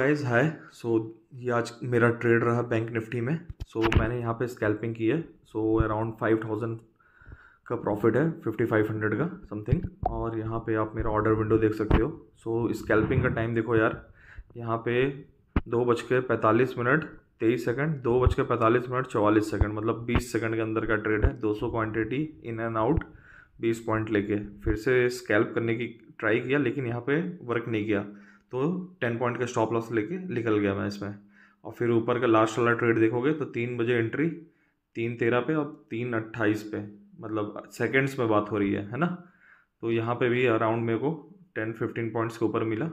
guys हाय सो ये आज मेरा ट्रेड रहा बैंक निफ्टी में सो so, मैंने यहाँ पे स्कैल्पिंग की है सो अराउंड फाइव थाउजेंड का प्रॉफिट है फिफ्टी फाइव हंड्रेड का समथिंग और यहाँ पे आप मेरा ऑर्डर विंडो देख सकते हो सो so, स्कैल्पिंग का टाइम देखो यार यहाँ पे दो बज के पैंतालीस मिनट तेईस सेकेंड दो बज के पैंतालीस मिनट चौवालीस सेकेंड मतलब बीस सेकेंड के अंदर का ट्रेड है दो सौ क्वान्टिटी इन एंड आउट बीस पॉइंट लेके फिर से स्कैल्प करने की ट्राई किया लेकिन यहाँ पे वर्क नहीं किया तो टेन पॉइंट का स्टॉप लॉस लेके निकल गया मैं इसमें और फिर ऊपर का लास्ट वाला ट्रेड देखोगे तो तीन बजे एंट्री तीन तेरह पे और तीन अट्ठाईस पे मतलब सेकेंड्स में बात हो रही है है ना तो यहाँ पे भी अराउंड मेरे को टेन फिफ्टीन पॉइंट्स के ऊपर मिला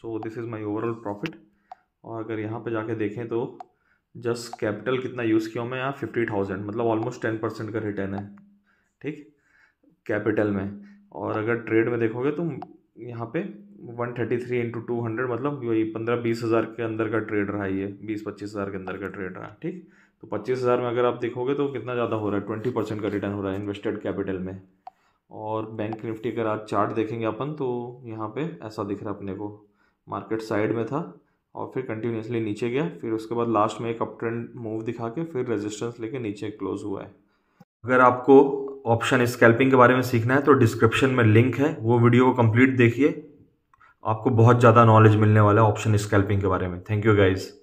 so this is my overall profit और अगर यहाँ पे जाके देखें तो जस्ट कैपिटल कितना यूज़ किया मैं यहाँ फिफ्टी थाउजेंड मतलब ऑलमोस्ट टेन परसेंट का रिटर्न है ठीक कैपिटल में और अगर ट्रेड में देखोगे तो यहाँ पे one thirty three into two hundred मतलब वही पंद्रह बीस हज़ार के अंदर का ट्रेड रहा ये बीस पच्चीस हज़ार के अंदर का ट्रेड रहा ठीक तो पच्चीस हज़ार में अगर आप देखोगे तो कितना ज़्यादा हो रहा है ट्वेंटी परसेंट का रिटर्न हो रहा है इन्वेस्टेड कैपिटल में और बैंक निफ्टी अगर आज चार्ट देखेंगे अपन तो यहाँ पे ऐसा दिख रहा है अपने को मार्केट साइड में था और फिर कंटिन्यूसली नीचे गया फिर उसके बाद लास्ट में एक अप ट्रेंड मूव दिखा के फिर रेजिस्टेंस लेके नीचे क्लोज हुआ है अगर आपको ऑप्शन स्कैल्पिंग के बारे में सीखना है तो डिस्क्रिप्शन में लिंक है वो वीडियो को कंप्लीट देखिए आपको बहुत ज़्यादा नॉलेज मिलने वाला है ऑप्शन स्कैल्पिंग के बारे में थैंक यू गाइज़